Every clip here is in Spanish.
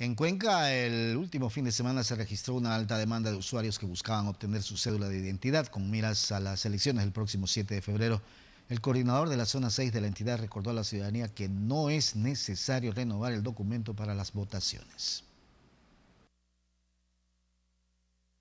En Cuenca, el último fin de semana se registró una alta demanda de usuarios que buscaban obtener su cédula de identidad con miras a las elecciones del próximo 7 de febrero. El coordinador de la zona 6 de la entidad recordó a la ciudadanía que no es necesario renovar el documento para las votaciones.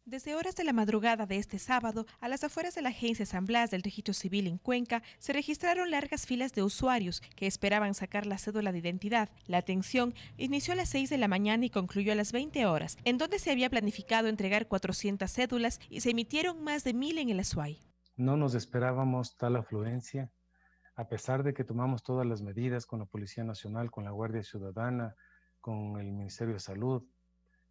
Desde horas de la madrugada de este sábado, a las afueras de la agencia San Blas del Registro Civil en Cuenca, se registraron largas filas de usuarios que esperaban sacar la cédula de identidad. La atención inició a las 6 de la mañana y concluyó a las 20 horas, en donde se había planificado entregar 400 cédulas y se emitieron más de 1.000 en el ASUAI. No nos esperábamos tal afluencia, a pesar de que tomamos todas las medidas con la Policía Nacional, con la Guardia Ciudadana, con el Ministerio de Salud,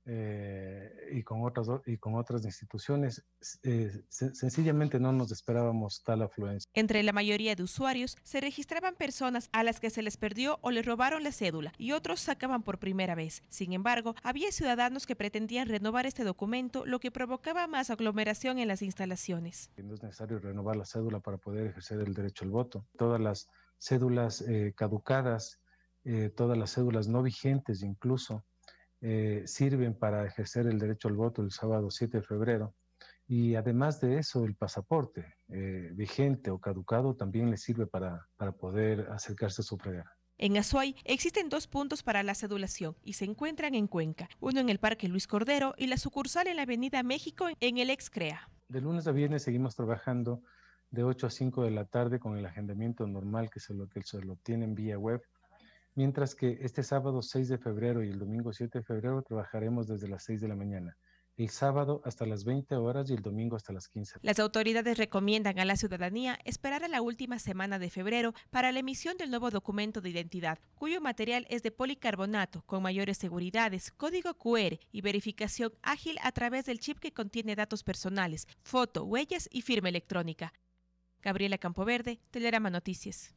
eh, y, con otras, y con otras instituciones, eh, sencillamente no nos esperábamos tal afluencia. Entre la mayoría de usuarios se registraban personas a las que se les perdió o les robaron la cédula y otros sacaban por primera vez. Sin embargo, había ciudadanos que pretendían renovar este documento, lo que provocaba más aglomeración en las instalaciones. No es necesario renovar la cédula para poder ejercer el derecho al voto. Todas las cédulas eh, caducadas, todas las cédulas no vigentes incluso, eh, sirven para ejercer el derecho al voto el sábado 7 de febrero. Y además de eso, el pasaporte eh, vigente o caducado también le sirve para, poder acercarse a su sufragar. En Azuay existen dos puntos para la cedulación y se encuentran en Cuenca, uno en el Parque Luis Cordero y la sucursal en la Avenida México en el Excrea. De lunes a viernes seguimos trabajando de 8 a 5 de la tarde con el agendamiento normal que se lo, que se lo tienen vía web mientras que este sábado 6 de febrero y el domingo 7 de febrero trabajaremos desde las 6 de la mañana el sábado hasta las 20 horas y el domingo hasta las 15. Las autoridades recomiendan a la ciudadanía esperar a la última semana de febrero para la emisión del nuevo documento de identidad, cuyo material es de policarbonato, con mayores seguridades, código QR y verificación ágil a través del chip que contiene datos personales, foto, huellas y firma electrónica. Gabriela Campoverde, Telerama Noticias.